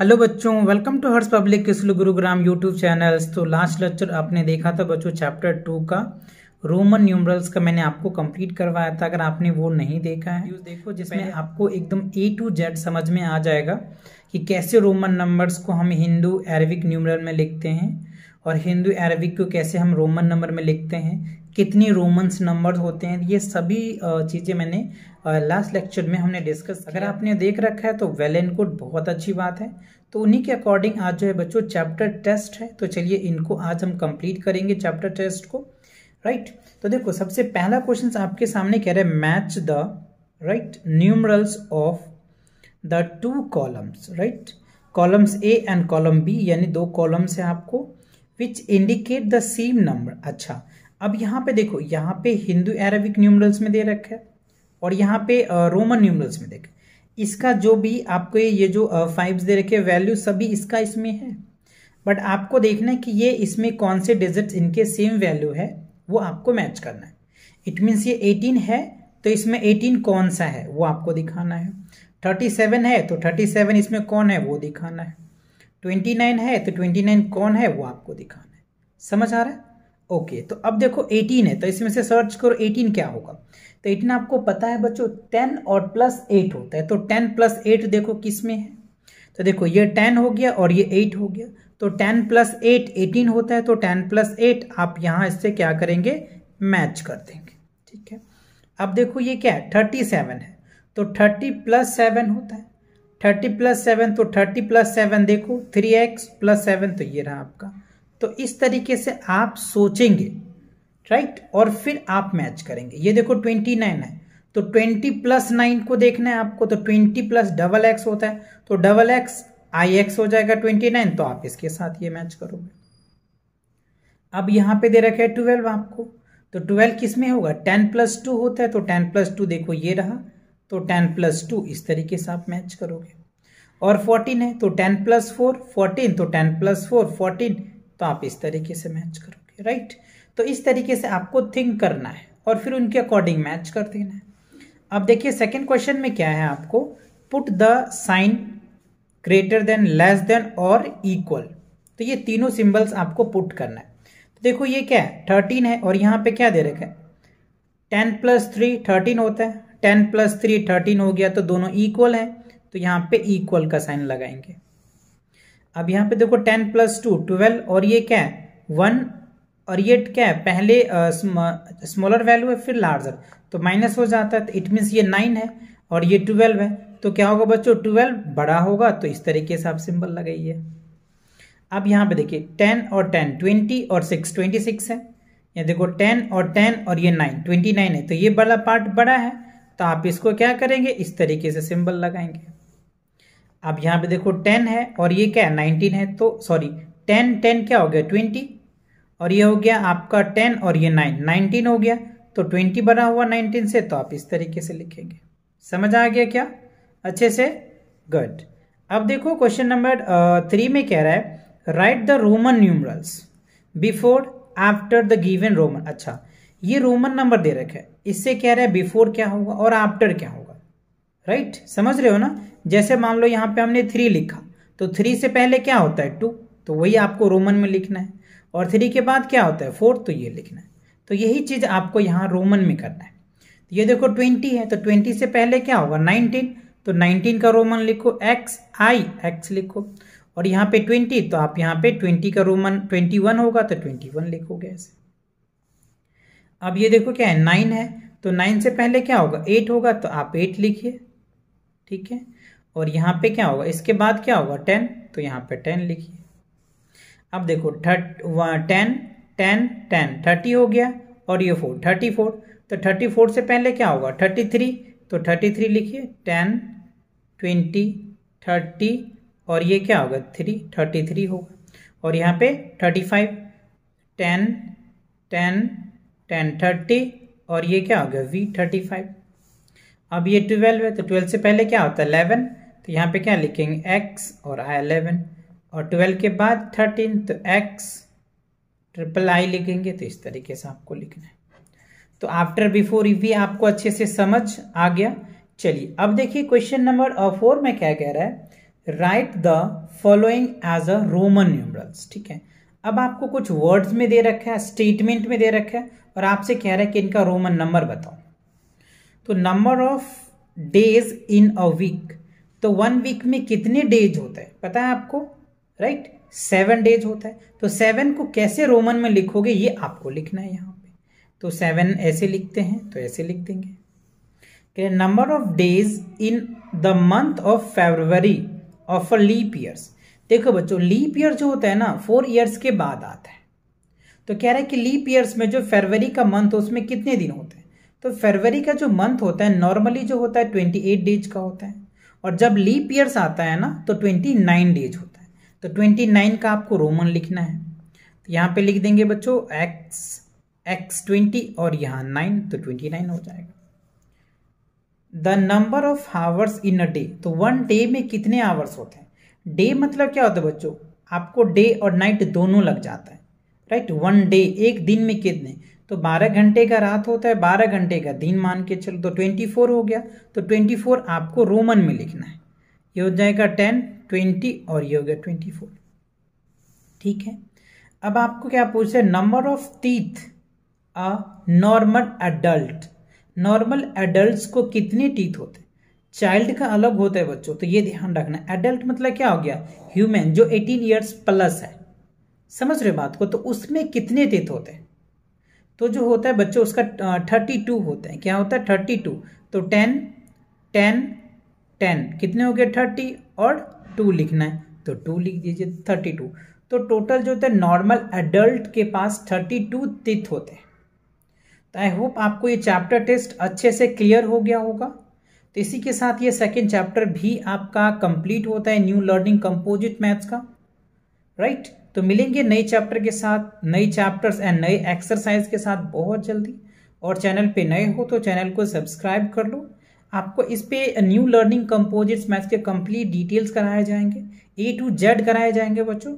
Hello बच्चों welcome to Harsh public किसल Gurugram YouTube channels तो लास्ट लेक्चर आपने देखा था बच्चों चैप्टर टू का रोमन न्यूमरल्स का मैंने आपको कंप्लीट करवाया था अगर आपने वो नहीं देखा है देखो जिसमें आपको एकदम ए टू जेड समझ में आ जाएगा कि कैसे रोमन नंबर्स को हम हिंदू अरबिक न्यूमरल में लिखते हैं और हिंदू अरबिक को कैसे हम रोमन नंबर में लिखते हैं कितनी रोमन्स नंबर होते हैं ये सभी चीज़ें मैंने लास्ट लेक्चर में हमने डिस्कस अगर आपने देख रखा है तो वेल एंड गुड बहुत अच्छी बात है तो उन्हीं के अकॉर्डिंग आज जो है बच्चों चैप्टर टेस्ट है तो चलिए इनको आज हम कंप्लीट करेंगे चैप्टर टेस्ट को राइट right? तो देखो सबसे पहला क्वेश्चन आपके सामने कह रहे हैं match the right numerals of the two columns right columns A and column B यानी दो कॉलम्स हैं आपको which indicate the same number अच्छा अब यहाँ पे देखो यहाँ पे हिंदू अरबिक न्यूमरल्स में दे रखा है और यहाँ पे रोमन न्यूमरल्स में देख इसका जो भी आपको ये जो फाइव्स दे रखे वैल्यू सभी इसका इसमें है बट आपको देखना है कि ये इसमें कौन से डिजिट्स इनके सेम वैल्यू है वो आपको मैच करना है इट मीन्स ये 18 है तो इसमें 18 कौन सा है वो आपको दिखाना है 37 है तो 37 इसमें कौन है वो दिखाना है 29 है तो 29 कौन है वो आपको दिखाना है समझ आ रहा है ओके तो अब देखो 18 है तो इसमें से सर्च करो 18 क्या होगा तो 18 आपको पता है बच्चों 10 और प्लस 8 होता है तो 10 प्लस 8 देखो किस में है तो देखो ये 10 हो गया और ये 8 हो गया तो 10 प्लस 8 18 होता है तो 10 प्लस 8 आप यहाँ इससे क्या करेंगे मैच कर देंगे ठीक है अब देखो ये क्या है 37 है तो 30 प्लस सेवन होता है 30 प्लस सेवन तो 30 प्लस सेवन देखो 3x प्लस सेवन तो ये रहा आपका तो इस तरीके से आप सोचेंगे राइट और फिर आप मैच करेंगे ये देखो ट्वेंटी नाइन है तो ट्वेंटी प्लस नाइन को देखना है आपको तो ट्वेंटी प्लस डबल एक्स होता है तो डबल एक्स आई एक्स हो जाएगा ट्वेंटी नाइन तो आप इसके साथ ये मैच करोगे अब यहां पे दे रखे है ट्वेल्व आपको तो ट्वेल्व किस में होगा टेन प्लस टू होता है तो टेन प्लस टू देखो ये रहा तो टेन प्लस टू इस तरीके से आप मैच करोगे और फोर्टीन है तो टेन प्लस फोर फोर्टीन तो टेन प्लस फोर फोर्टीन तो आप इस तरीके से मैच करोगे राइट तो इस तरीके से आपको थिंक करना है और फिर उनके अकॉर्डिंग मैच कर देना है अब देखिए सेकेंड क्वेश्चन में क्या है आपको put the sign greater than less than और इक्वल तो ये तीनों सिंबल्स आपको पुट करना है तो देखो ये क्या है थर्टीन है और यहाँ पे क्या दे रखा है टेन प्लस थ्री थर्टीन होता है टेन प्लस थ्री थर्टीन हो गया तो दोनों इक्वल है तो यहाँ पे इक्वल का साइन लगाएंगे अब यहाँ पे देखो टेन प्लस टू ट्वेल्व और ये क्या है वन और ये क्या है पहले स्मॉलर वैल्यू है फिर लार्जर तो माइनस हो जाता है तो इट मीन्स ये नाइन है और ये ट्वेल्व है तो क्या होगा बच्चों ट्वेल्व बड़ा होगा तो इस तरीके से आप सिंबल लगाइए अब यहाँ पे देखिए टेन और टेन ट्वेंटी और सिक्स ट्वेंटी सिक्स है ये देखो टेन और टेन और ये नाइन ट्वेंटी नाइन है तो ये बड़ा पार्ट बड़ा है तो आप इसको क्या करेंगे इस तरीके से सिंबल लगाएंगे अब यहाँ पे देखो टेन है और ये क्या है नाइनटीन है तो सॉरी टेन टेन क्या हो गया ट्वेंटी और ये हो गया आपका टेन और ये नाइन नाइनटीन हो गया तो ट्वेंटी बना हुआ नाइनटीन से तो आप इस तरीके से लिखेंगे समझ आ गया क्या अच्छे से गुड अब देखो क्वेश्चन नंबर थ्री में कह रहा है write the Roman numerals before after the given Roman अच्छा ये रोमन नंबर दे रखा है इससे कह रहा है बिफोर क्या होगा और आफ्टर क्या होगा राइट समझ रहे हो ना जैसे मान लो यहाँ पे हमने थ्री लिखा तो थ्री से पहले क्या होता है टू तो वही आपको रोमन में लिखना है और थ्री के बाद क्या होता है फोर तो ये लिखना है तो यही चीज़ आपको यहाँ रोमन में करना है तो ये देखो ट्वेंटी है तो ट्वेंटी से पहले क्या होगा नाइनटीन तो नाइनटीन का रोमन लिखो एक्स आई एक्स लिखो और यहाँ पे ट्वेंटी तो आप यहाँ पे ट्वेंटी का रोमन ट्वेंटी वन होगा तो ट्वेंटी वन लिखोगे ऐसे अब ये देखो क्या है नाइन है तो नाइन से पहले क्या होगा एट होगा तो आप एट लिखिए ठीक है और यहाँ पे क्या होगा इसके बाद क्या होगा टेन तो यहाँ पे टेन लिखिए अब देखो thirty ten ten ten thirty हो गया और ये फोर थर्टी फोर तो थर्टी फोर से पहले क्या होगा थर्टी थ्री तो थर्टी थ्री लिखिए टेन ट्वेंटी थर्टी और ये क्या होगा थ्री थर्टी थ्री होगा और यहाँ पे thirty five ten ten ten thirty और ये क्या हो गया वी थर्टी फाइव अब ये ट्वेल्व है तो ट्वेल्व से पहले क्या होता है इलेवन तो यहाँ पे क्या लिखेंगे एक्स और आई अलेवन और ट्वेल्व के बाद थर्टीन तो एक्स ट्रिपल आई लिखेंगे तो इस तरीके से आपको लिखना है तो आफ्टर बिफोर भी आपको अच्छे से समझ आ गया चलिए अब देखिए क्वेश्चन नंबर फोर में क्या कह रहा है write the following as a Roman numerals ठीक है अब आपको कुछ वर्ड्स में दे रखा है स्टेटमेंट में दे रखा है और आपसे कह रहा है कि इनका रोमन नंबर बताओ तो number of days in a week तो वन वीक में कितने डेज होता है पता है आपको राइट सेवन डेज होता है तो सेवन को कैसे रोमन में लिखोगे ये आपको लिखना है यहाँ पे तो सेवन ऐसे लिखते हैं तो ऐसे लिख देंगे number of days in the month of February of a leap years देखो बच्चों लीप ईयर जो होता है ना फोर ईयर्स के बाद आता है तो कह रहा है कि लीप ईयर्स में जो फरवरी का मंथ हो उसमें कितने दिन होते हैं तो फरवरी का जो मंथ होता है नॉर्मली जो होता है ट्वेंटी एट डेज का होता है और जब लीप ईयर्स आता है ना तो ट्वेंटी नाइन डेज होता है तो ट्वेंटी नाइन का आपको रोमन लिखना है तो यहाँ पे लिख देंगे बच्चों एक्स एक्स ट्वेंटी और यहाँ नाइन तो ट्वेंटी नाइन हो जाएगा the number of hours in a day तो वन डे में कितने आवर्स होते हैं डे मतलब क्या होता है बच्चों आपको डे और नाइट दोनों लग जाता है राइट वन डे एक दिन में कितने तो 12 घंटे का रात होता है 12 घंटे का दिन मान के चलो तो 24 हो गया तो 24 आपको रोमन में लिखना है ये हो जाएगा 10 20 और ये हो गया 24 ठीक है अब आपको क्या पूछ रहे number of teeth a normal adult normal adult को कितने टीथ होते हैं चाइल्ड का अलग होता है बच्चों तो ये ध्यान रखना एडल्ट मतलब क्या हो गया ह्यूमन जो एटीन ईयर्स प्लस है समझ रहे हो बात को तो उसमें कितने तिथ होते हैं तो जो होता है बच्चों उसका थर्टी टू होता है क्या होता है थर्टी टू तो टेन टेन टेन कितने हो गए थर्टी और टू लिखना है तो टू लिख दीजिए थर्टी टू तो टोटल तो जो होता है नॉर्मल एडल्ट के पास थर्टी टू तिथ होते हैं तो आई होप आपको ये चैप्टर टेस्ट अच्छे से क्लियर हो गया होगा तो इसी के साथ ये सेकेंड चैप्टर भी आपका कंप्लीट होता है न्यू लर्निंग कंपोजिट मैथ्स का राइट right? तो मिलेंगे नए चैप्टर के साथ नई चैप्टर्स एंड नए एक्सरसाइज के साथ बहुत जल्दी और चैनल पे नए हो तो चैनल को सब्सक्राइब कर लो आपको इस पे न्यू लर्निंग कंपोजिट्स मैथ्स के कंप्लीट डिटेल्स कराए जाएंगे ए टू जेड कराए जाएंगे बच्चों